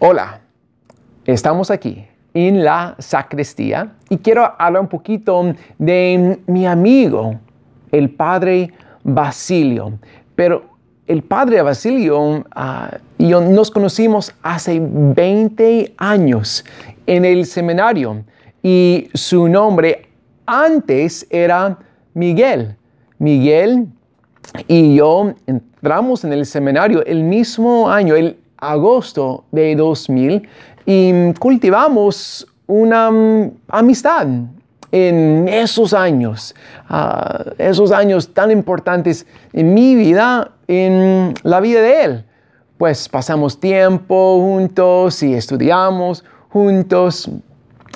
Hola, estamos aquí en la sacristía y quiero hablar un poquito de mi amigo, el padre Basilio. Pero el padre Basilio ah, y yo nos conocimos hace 20 años en el seminario y su nombre antes era Miguel. Miguel y yo entramos en el seminario el mismo año, agosto de 2000 y cultivamos una mm, amistad en esos años, ah, esos años tan importantes en mi vida, en la vida de él. Pues pasamos tiempo juntos y estudiamos juntos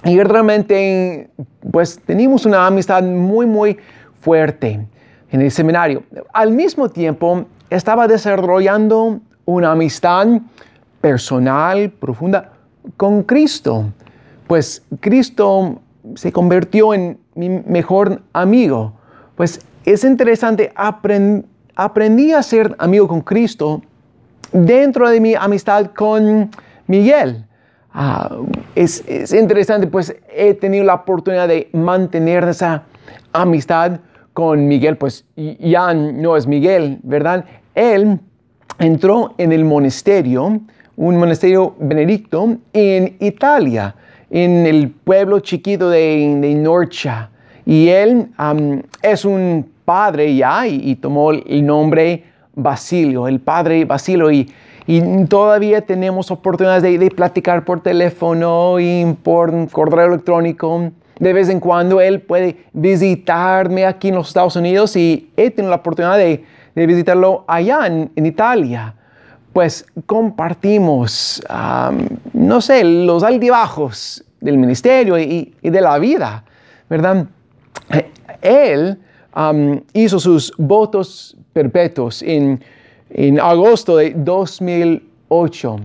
y realmente pues teníamos una amistad muy muy fuerte en el seminario. Al mismo tiempo estaba desarrollando una amistad personal, profunda, con Cristo. Pues Cristo se convirtió en mi mejor amigo. Pues es interesante, aprendí a ser amigo con Cristo dentro de mi amistad con Miguel. Ah, es, es, interesante, pues he tenido la oportunidad de mantener esa amistad con Miguel, pues ya no es Miguel, ¿verdad? Él entró en el monasterio, un monasterio benedicto en Italia, en el pueblo chiquito de, Norcia. Y él es un padre ya y, tomó el nombre Basilio, el padre Basilio. Y, todavía tenemos oportunidades de, de, platicar por teléfono y por correo electrónico. De vez en cuando él puede visitarme aquí en los Estados Unidos y he tenido la oportunidad de, de visitarlo allá en, Italia, pues compartimos, no sé, los altibajos del ministerio y, de la vida, ¿verdad? Eh, él hizo sus votos perpetuos en, agosto de 2008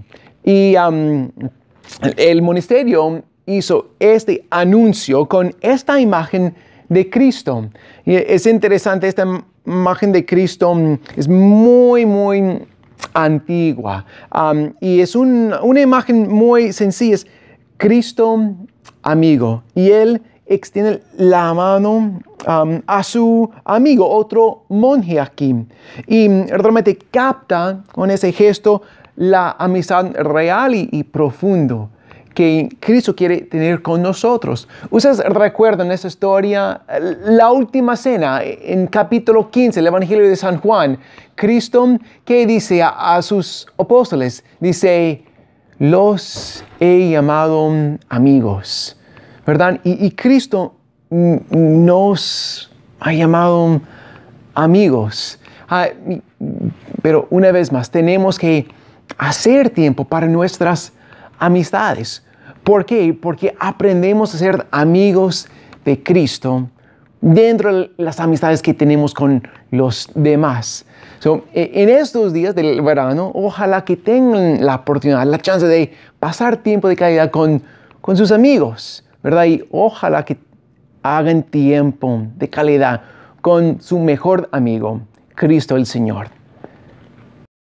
y el ministerio hizo este anuncio con esta imagen de Cristo. Y es interesante esta imagen de Cristo mm, es muy, muy antigua y es una imagen muy sencilla. Es Cristo amigo y Él extiende la mano a su amigo, otro monje aquí. Y mm, realmente capta con ese gesto la amistad real y, y profundo que Cristo quiere tener con nosotros. Ustedes recuerdan esa historia, la última cena, en capítulo 15, el Evangelio de San Juan, Cristo ¿Qué dice a, sus apóstoles, dice, los he llamado amigos, ¿verdad? Y, Cristo nos ha llamado amigos. Ah, pero una vez más, tenemos que hacer tiempo para nuestras amistades. ¿Por qué? Porque aprendemos a ser amigos de Cristo dentro de las amistades que tenemos con los demás. E, en estos días del verano, ojalá que tengan la oportunidad, la chance de pasar tiempo de calidad con, con sus amigos, ¿verdad? Y ojalá que hagan tiempo de calidad con su mejor amigo, Cristo el Señor.